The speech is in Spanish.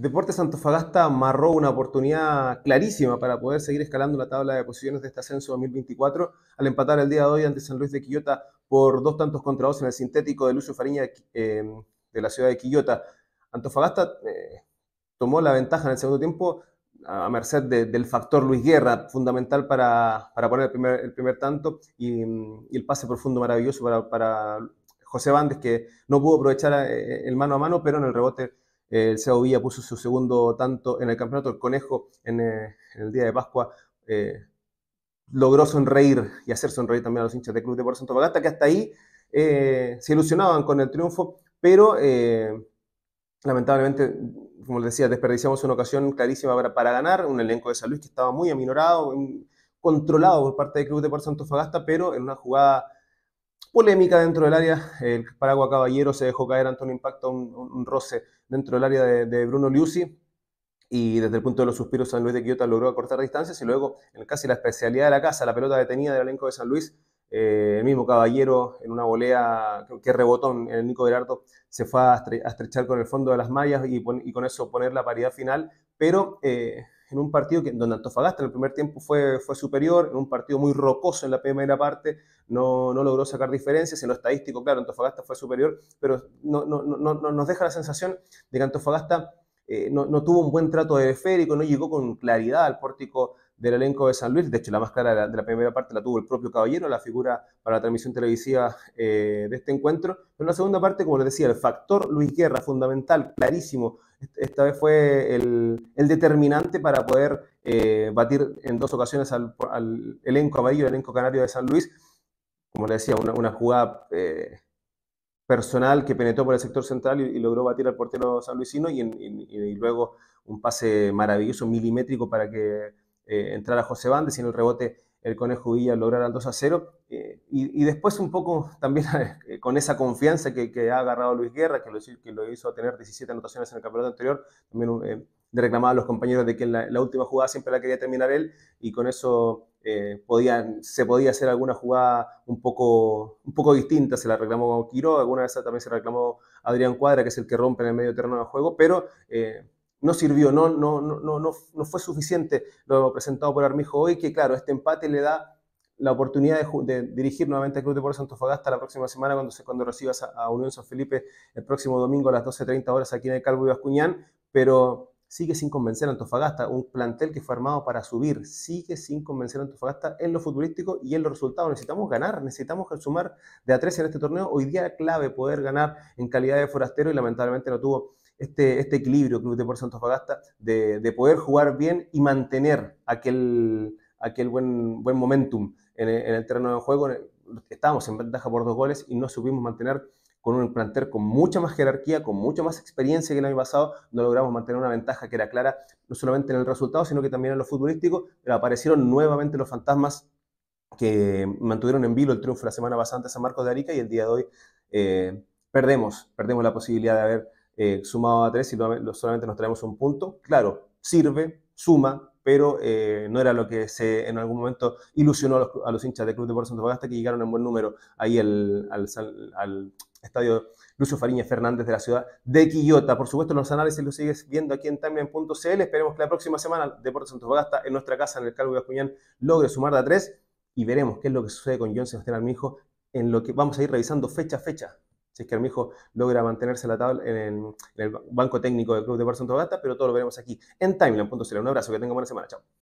Deportes Antofagasta amarró una oportunidad clarísima para poder seguir escalando la tabla de posiciones de este ascenso 2024 al empatar el día de hoy ante San Luis de Quillota por dos tantos contra dos en el sintético de Lucio Fariña eh, de, la ciudad de Quillota. Antofagasta eh, tomó la ventaja en el segundo tiempo a, merced del factor Luis Guerra, fundamental para, poner el primer, tanto y, el pase profundo maravilloso para, para José Bandes, que no pudo aprovechar eh, el mano a mano, pero en el rebote el eh, Seo Villa puso su segundo tanto en el campeonato. El Conejo, en, eh, el día de Pascua, eh, logró sonreír y hacer sonreír también a los hinchas de Club Deportivo Santo Fagasta, que hasta ahí se ilusionaban con el triunfo, pero lamentablemente, como les decía, desperdiciamos una ocasión clarísima para, ganar. Un elenco de San Luis que estaba muy aminorado, controlado por parte del Club Deportivo Santo Fagasta, pero en una jugada polémica dentro del área. El Paraguas Caballero se dejó caer ante un impacto, un, roce dentro del área de, Bruno Liusi. Y desde el punto de los suspiros, San Luis de Quillota logró acortar distancias. Y luego, en casi la especialidad de la casa, la pelota detenida del elenco de San Luis, eh, el mismo Caballero en una volea que rebotó en el Nico Gerardo se fue a, estrechar con el fondo de las mallas y, con eso poner la paridad final. Pero. Eh, en un partido que, donde Antofagasta en el primer tiempo fue, fue superior, en un partido muy rocoso en la primera parte, no, no logró sacar diferencias, en lo estadístico, claro, Antofagasta fue superior, pero no, no, nos deja la sensación de que Antofagasta eh, no, tuvo un buen trato de esférico, no llegó con claridad al pórtico del elenco de San Luis. De hecho, la máscara de la, primera parte la tuvo el propio Caballero, la figura para la transmisión televisiva eh, de este encuentro. Pero en la segunda parte, como les decía, el factor Luis Guerra, fundamental, clarísimo. Esta vez fue el, determinante para poder eh, batir en dos ocasiones al, elenco amarillo, el elenco canario de San Luis. Como les decía, una, jugada... Eh, personal que penetró por el sector central y, logró batir al portero sanluisino y, y luego un pase maravilloso, milimétrico, para que eh, entrar a José Bandes y en el rebote el Conejo Villa lograr al 2 a 0. Eh, y, después un poco también eh, con esa confianza que, ha agarrado Luis Guerra, que lo, que lo, hizo tener 17 anotaciones en el campeonato anterior, también de reclamaba a los compañeros de que la, última jugada siempre la quería terminar él y con eso se podía hacer alguna jugada un poco, un poco distinta, se la reclamó Quiro, alguna de esas también se reclamó Adrián Cuadra, que es el que rompe en el medio terreno del juego, pero no sirvió, no, no, no, no, fue suficiente lo presentado por Armijo hoy, que claro, este empate le da la oportunidad de, dirigir nuevamente al Club de Antofagasta Antofagasta la próxima semana cuando, se, cuando recibas a, Unión San Felipe el próximo domingo a las 12.30 horas aquí en el Calvo y Bascuñán, pero sigue sin convencer a Antofagasta, un plantel que fue armado para subir, sigue sin convencer a Antofagasta en lo futbolístico y en los resultados. Necesitamos ganar, necesitamos sumar de a tres en este torneo. Hoy día clave poder ganar en calidad de forastero y lamentablemente no tuvo este, este, equilibrio Club Deportes Antofagasta de, de poder jugar bien y mantener aquel, aquel buen, buen momentum en el, terreno de juego. Estábamos en ventaja por dos goles y no supimos mantener con un plantel con mucha más jerarquía, con mucha más experiencia que el año pasado, no logramos mantener una ventaja que era clara, no solamente en el resultado, sino que también en lo futbolístico, pero aparecieron nuevamente los fantasmas que mantuvieron en vilo el triunfo la semana pasada en San Marcos de Arica y el día de hoy eh, perdemos, perdemos la posibilidad de haber eh, sumado a tres y solamente nos traemos un punto, claro, sirve, suma, pero eh, no era lo que se en algún momento ilusionó a los, hinchas de Club Deportes Santo hasta que llegaron en buen número ahí al, estadio Lucio Fariña Fernández de la ciudad de Quillota. Por supuesto, los análisis los sigues viendo aquí en timeline.cl. Esperemos que la próxima semana Deportes Santos Fagasta en nuestra casa, en el Calvo de Acuñán, logre sumar de a tres y veremos qué es lo que sucede con John Sebastián Armijo. en lo que vamos a ir revisando fecha a fecha si es que hijo logra mantenerse la tabla en, el banco técnico del club de Barcelona pero todo lo veremos aquí en timeline.cl. Un abrazo, que tengan buena semana, chao.